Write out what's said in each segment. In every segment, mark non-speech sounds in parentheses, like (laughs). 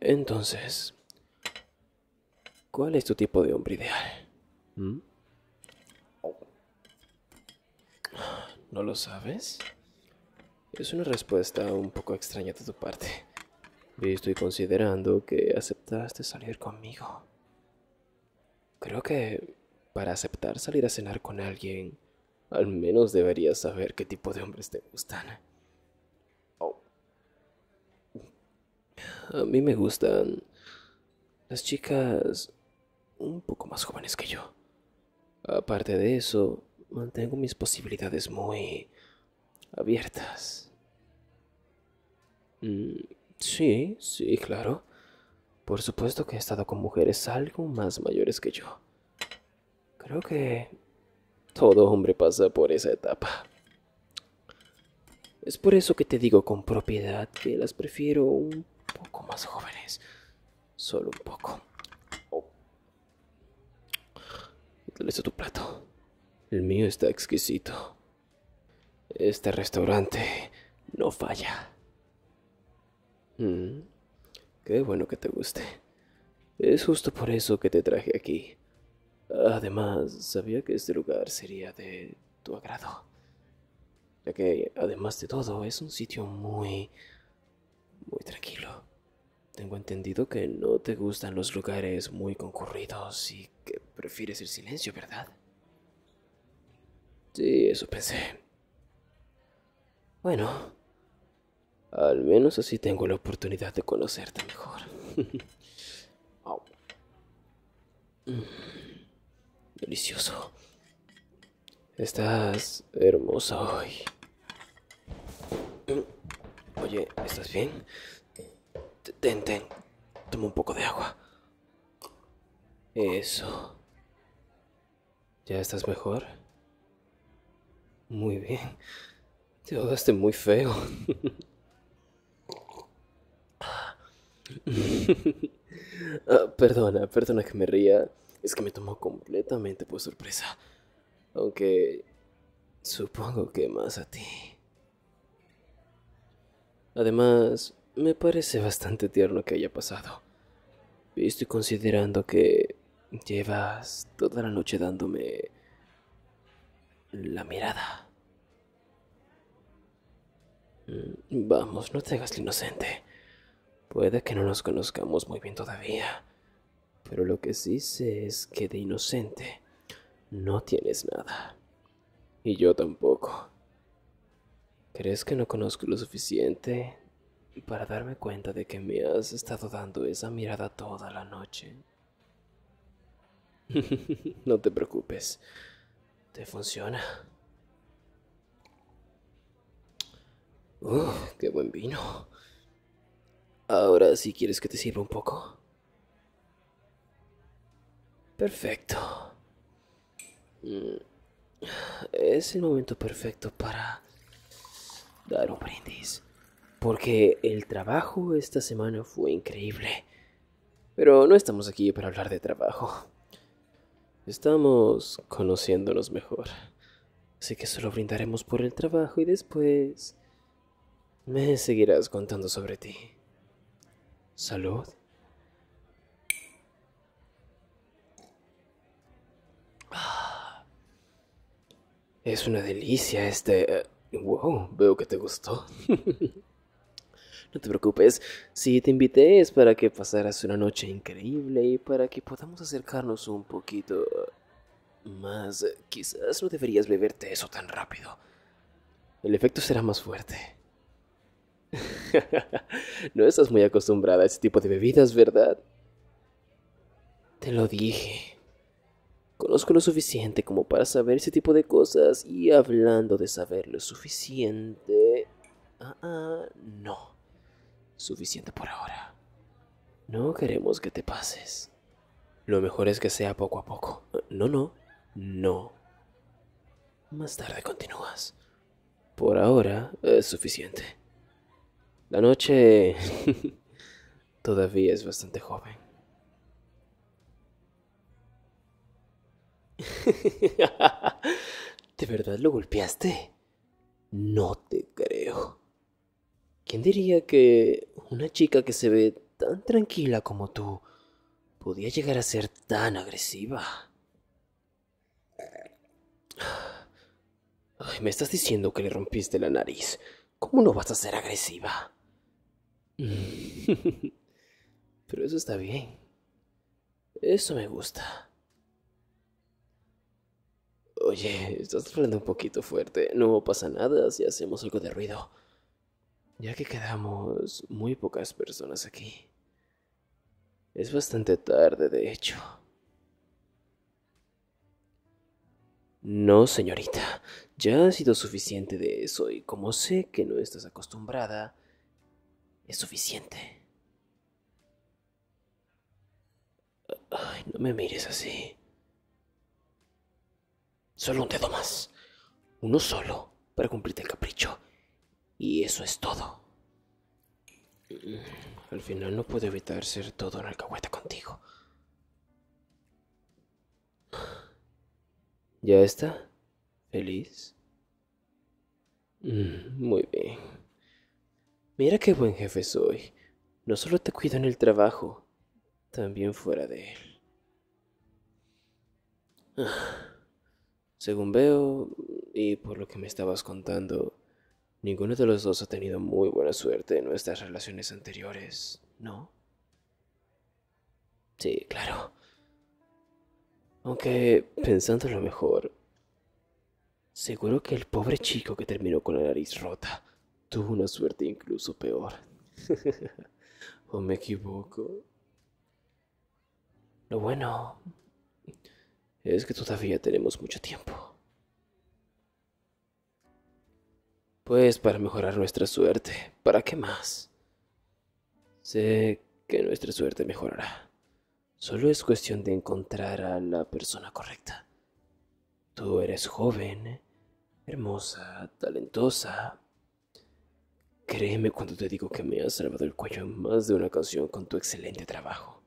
Entonces, ¿cuál es tu tipo de hombre ideal? ¿Mm? ¿No lo sabes? Es una respuesta un poco extraña de tu parte. Y estoy considerando que aceptaste salir conmigo. Creo que para aceptar salir a cenar con alguien, al menos deberías saber qué tipo de hombres te gustan. a mí me gustan las chicas un poco más jóvenes que yo. Aparte de eso, mantengo mis posibilidades muy abiertas. Mm, sí, sí, claro. Por supuesto que he estado con mujeres algo más mayores que yo. Creo que todo hombre pasa por esa etapa. Es por eso que te digo con propiedad que las prefiero un poco más jóvenes. Solo un poco. Oh. ¿Dónde está tu plato? El mío está exquisito. Este restaurante no falla. Mm. Qué bueno que te guste. Es justo por eso que te traje aquí. Además, sabía que este lugar sería de tu agrado. Ya que, además de todo, es un sitio muy muy tranquilo. Tengo entendido que no te gustan los lugares muy concurridos y que prefieres el silencio, ¿verdad? Sí, eso pensé. Bueno, al menos así tengo la oportunidad de conocerte mejor. (laughs) Mm, delicioso. Estás hermosa hoy. Oye, ¿estás bien? Ten, ten. Toma un poco de agua. Eso. ¿Ya estás mejor? Muy bien. Te ahogaste muy feo. (laughs) Ah, perdona, perdona que me ría. Es que me tomó completamente por sorpresa. Aunque supongo que más a ti. Además, me parece bastante tierno que haya pasado. Estoy considerando que llevas toda la noche dándome la mirada. Mm, vamos, no te hagas inocente. Puede que no nos conozcamos muy bien todavía, pero lo que sí sé es que de inocente no tienes nada. Y yo tampoco. ¿Crees que no conozco lo suficiente para darme cuenta de que me has estado dando esa mirada toda la noche? (laughs) no te preocupes, te funciona. Uh, qué buen vino. Ahora, ¿sí quieres que te sirva un poco. Perfecto. Mm, es el momento perfecto para dar un brindis, porque el trabajo esta semana fue increíble. Pero no estamos aquí para hablar de trabajo. Estamos conociéndonos mejor. Así que solo brindaremos por el trabajo y después me seguirás contando sobre ti. Salud. Ah. Es una delicia este... Eh, Wow, veo que te gustó. (laughs) no te preocupes, si te invité es para que pasaras una noche increíble y para que podamos acercarnos un poquito más. Quizás no deberías beberte eso tan rápido. El efecto será más fuerte. (laughs) no estás muy acostumbrada a ese tipo de bebidas, ¿verdad? Te lo dije. Conozco lo suficiente como para saber ese tipo de cosas y hablando de saber lo suficiente... Ah, ah, no. Suficiente por ahora. No queremos que te pases. Lo mejor es que sea poco a poco. No, no, no. Más tarde continúas. Por ahora es suficiente. La noche (laughs) todavía es bastante joven. (laughs) ¿De verdad lo golpeaste? No te creo. ¿Quién diría que una chica que se ve tan tranquila como tú podía llegar a ser tan agresiva? me estás diciendo que le rompiste la nariz. ¿Cómo no vas a ser agresiva? (laughs) Pero eso está bien. Eso me gusta. Oye, estás hablando un poquito fuerte. No pasa nada si hacemos algo de ruido. Ya que quedamos muy pocas personas aquí. Es bastante tarde, de hecho. No, señorita. Ya ha sido suficiente de eso y como sé que no estás acostumbrada, es suficiente. Ay, no me mires así. Solo un dedo más. Uno solo para cumplirte el capricho. Y eso es todo. Al final no puedo evitar ser todo en alcahueta contigo. ¿Ya está? ¿Feliz? Mm, muy bien. Mira qué buen jefe soy. No solo te cuido en el trabajo, también fuera de él. Ah. Según veo, y por lo que me estabas contando, ninguno de los dos ha tenido muy buena suerte en nuestras relaciones anteriores, ¿no? Sí, claro. Aunque, pensando lo mejor, seguro que el pobre chico que terminó con la nariz rota tuvo una suerte incluso peor. (laughs) ¿O me equivoco? Lo bueno es que todavía tenemos mucho tiempo. Pues para mejorar nuestra suerte, ¿para qué más? Sé que nuestra suerte mejorará. Solo es cuestión de encontrar a la persona correcta. Tú eres joven, hermosa, talentosa. Créeme cuando te digo que me has salvado el cuello en más de una ocasión con tu excelente trabajo.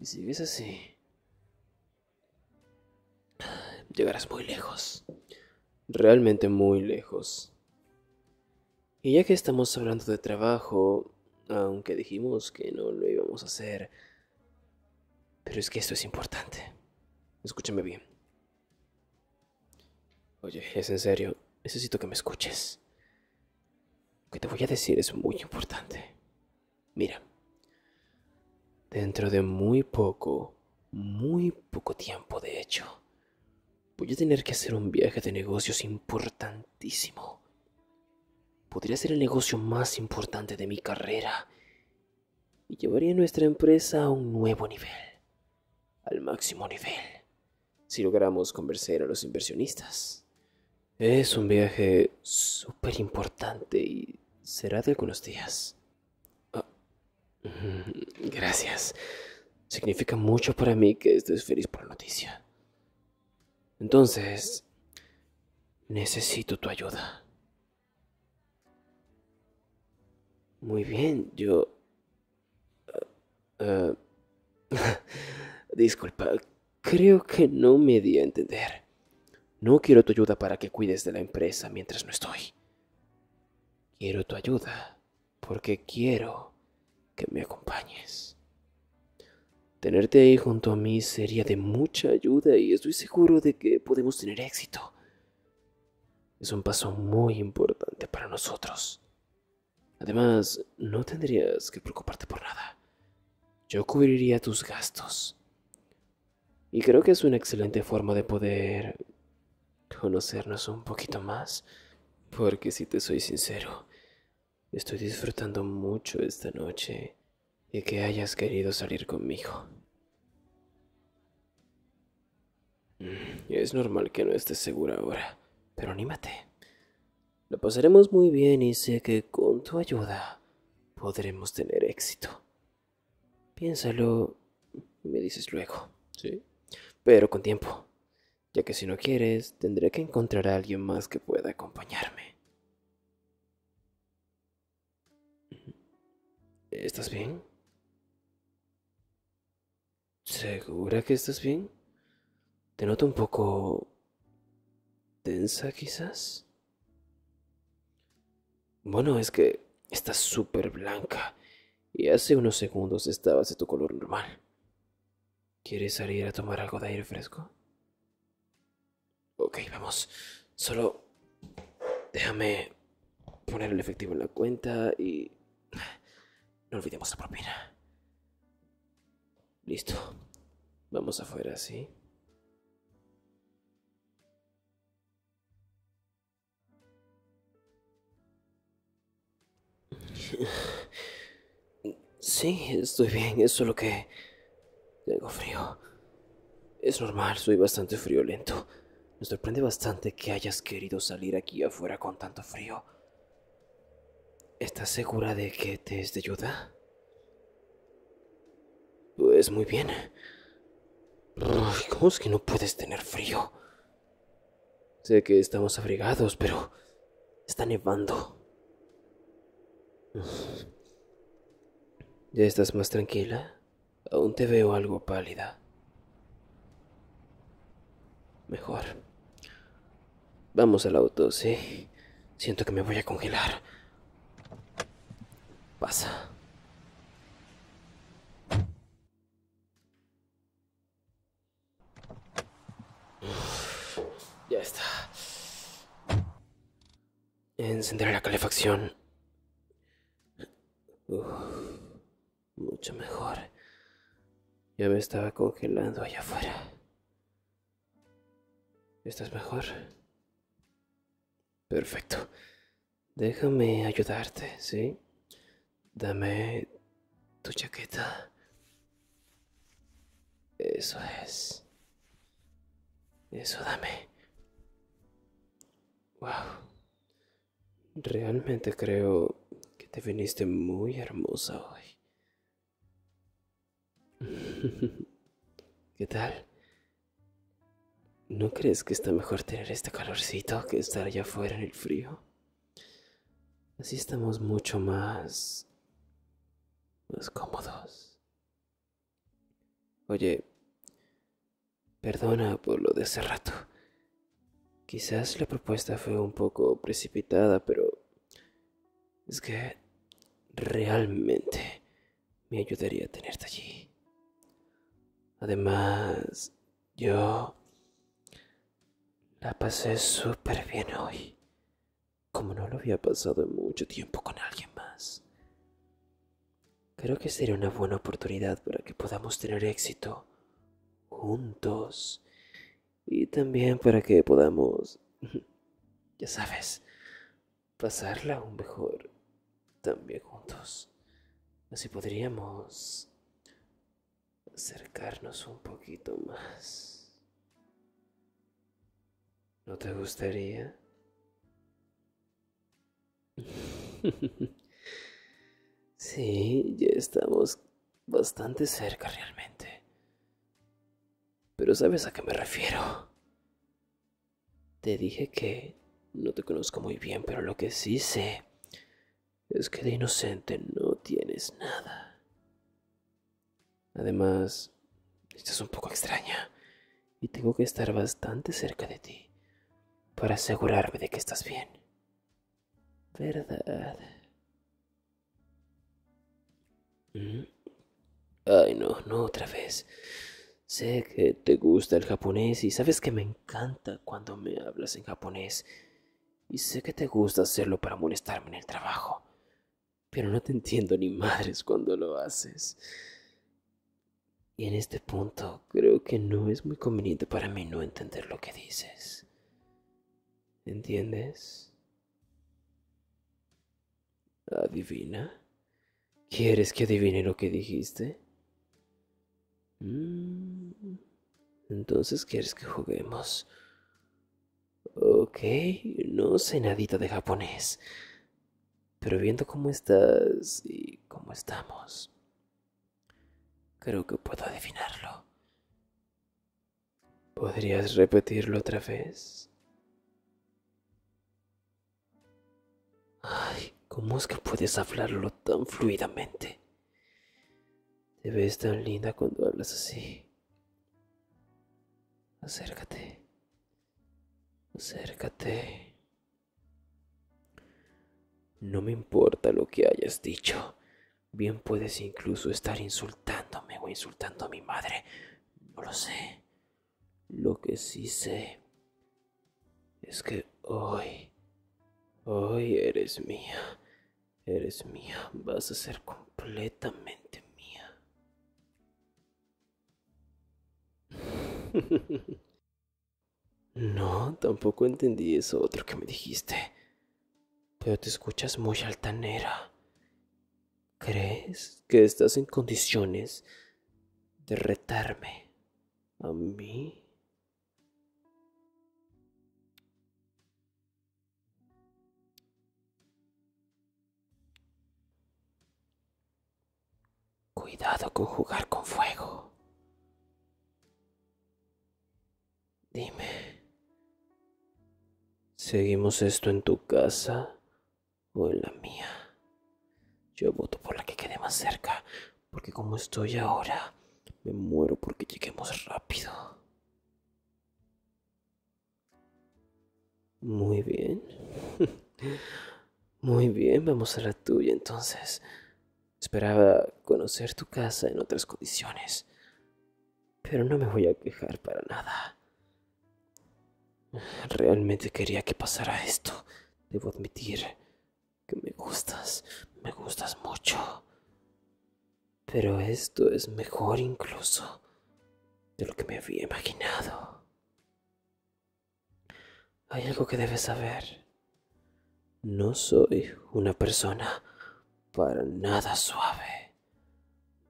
Si sigues así, llegarás muy lejos. Realmente muy lejos. Y ya que estamos hablando de trabajo, aunque dijimos que no lo íbamos a hacer, pero es que esto es importante. Escúchame bien. Oye, es en serio, necesito que me escuches. Lo que te voy a decir es muy importante. Mira, dentro de muy poco, muy poco tiempo de hecho, Voy a tener que hacer un viaje de negocios importantísimo. Podría ser el negocio más importante de mi carrera y llevaría nuestra empresa a un nuevo nivel, al máximo nivel, si logramos convencer a los inversionistas. Es un viaje súper importante y será de algunos días. Ah, gracias. Significa mucho para mí que estés feliz por la noticia. Entonces, necesito tu ayuda. Muy bien, yo... Eh, eh, (laughs) disculpa, creo que no me di a entender. No quiero tu ayuda para que cuides de la empresa mientras no estoy. Quiero tu ayuda porque quiero que me acompañes. Tenerte ahí junto a mí sería de mucha ayuda y estoy seguro de que podemos tener éxito. Es un paso muy importante para nosotros. Además, no tendrías que preocuparte por nada. Yo cubriría tus gastos. Y creo que es una excelente forma de poder conocernos un poquito más. Porque si te soy sincero, estoy disfrutando mucho esta noche y que hayas querido salir conmigo. es normal que no estés segura ahora, pero anímate. Lo pasaremos muy bien y sé que con tu ayuda podremos tener éxito. Piénsalo me dices luego, ¿sí? Pero con tiempo, ya que si no quieres, tendré que encontrar a alguien más que pueda acompañarme. ¿Estás bien? ¿Segura que estás bien? Te noto un poco tensa quizás. Bueno, es que estás súper blanca y hace unos segundos estabas de tu color normal. ¿Quieres salir a tomar algo de aire fresco? Ok, vamos. Solo déjame poner el efectivo en la cuenta y no olvidemos la propina. Listo. Vamos afuera, ¿sí? Sí, estoy bien, es solo que... Tengo frío. Es normal, soy bastante friolento. Me sorprende bastante que hayas querido salir aquí afuera con tanto frío. ¿Estás segura de que te es de ayuda? Pues muy bien. ¿Cómo es que no puedes tener frío? Sé que estamos abrigados, pero está nevando. ¿Ya estás más tranquila? Aún te veo algo pálida. Mejor. Vamos al auto, ¿sí? Siento que me voy a congelar. Pasa. ya está. Encenderé la calefacción mucho mejor. Ya me estaba congelando allá afuera. ¿Estás mejor? Perfecto. Déjame ayudarte, ¿sí? Dame tu chaqueta. Eso es. Eso dame. Wow. Realmente creo te viniste muy hermosa hoy. (laughs) ¿Qué tal? ¿No crees que está mejor tener este calorcito que estar allá afuera en el frío? Así estamos mucho más... más cómodos. Oye, perdona por lo de hace rato. Quizás la propuesta fue un poco precipitada, pero... es que realmente me ayudaría a tenerte allí. Además, yo la pasé súper bien hoy, como no lo había pasado en mucho tiempo con alguien más. Creo que sería una buena oportunidad para que podamos tener éxito juntos y también para que podamos, (laughs) ya sabes, pasarla aún mejor también juntos. Así podríamos acercarnos un poquito más. ¿No te gustaría? (laughs) sí, ya estamos bastante cerca realmente. Pero sabes a qué me refiero. Te dije que no te conozco muy bien, pero lo que sí sé es que de inocente no tienes nada. Además, estás un poco extraña y tengo que estar bastante cerca de ti para asegurarme de que estás bien. ¿Verdad? ¿Mm? Ay, no, no otra vez. Sé que te gusta el japonés y sabes que me encanta cuando me hablas en japonés. Y sé que te gusta hacerlo para molestarme en el trabajo pero no te entiendo ni madres cuando lo haces. Y en este punto creo que no es muy conveniente para mí no entender lo que dices. ¿Entiendes? ¿Adivina? ¿Quieres que adivine lo que dijiste? Mm, entonces quieres que juguemos. Ok, no sé nadita de japonés. Pero viendo cómo estás y cómo estamos, creo que puedo adivinarlo. ¿Podrías repetirlo otra vez? Ay, ¿cómo es que puedes hablarlo tan fluidamente? Te ves tan linda cuando hablas así. Acércate. Acércate. No me importa lo que hayas dicho. Bien puedes incluso estar insultándome o insultando a mi madre. No lo sé. Lo que sí sé es que hoy, hoy eres mía. Eres mía. Vas a ser completamente mía. (laughs) no, tampoco entendí eso otro que me dijiste pero te escuchas muy altanera. ¿Crees que estás en condiciones de retarme a mí? Cuidado con jugar con fuego. Dime, ¿seguimos esto en tu casa? o la mía. Yo voto por la que quede más cerca, porque como estoy ahora, me muero porque lleguemos rápido. Muy bien. (laughs) Muy bien, vamos a la tuya entonces. Esperaba conocer tu casa en otras condiciones, pero no me voy a quejar para nada. Realmente quería que pasara esto, debo admitir que me gustas, me gustas mucho. Pero esto es mejor incluso de lo que me había imaginado. Hay algo que debes saber. No soy una persona para nada suave.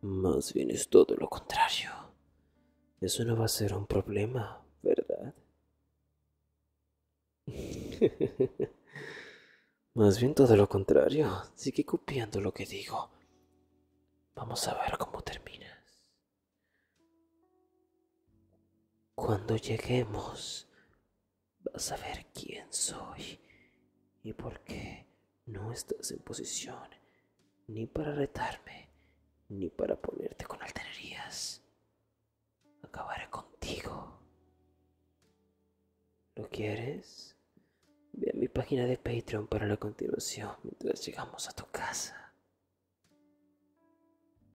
Más bien es todo lo contrario. Eso no va a ser un problema, ¿verdad? (laughs) Más bien todo lo contrario, sigue copiando lo que digo. Vamos a ver cómo terminas. Cuando lleguemos, vas a ver quién soy y por qué no estás en posición ni para retarme ni para ponerte con altererías. Acabaré contigo. ¿Lo quieres? Ve a mi página de Patreon para la continuación mientras llegamos a tu casa.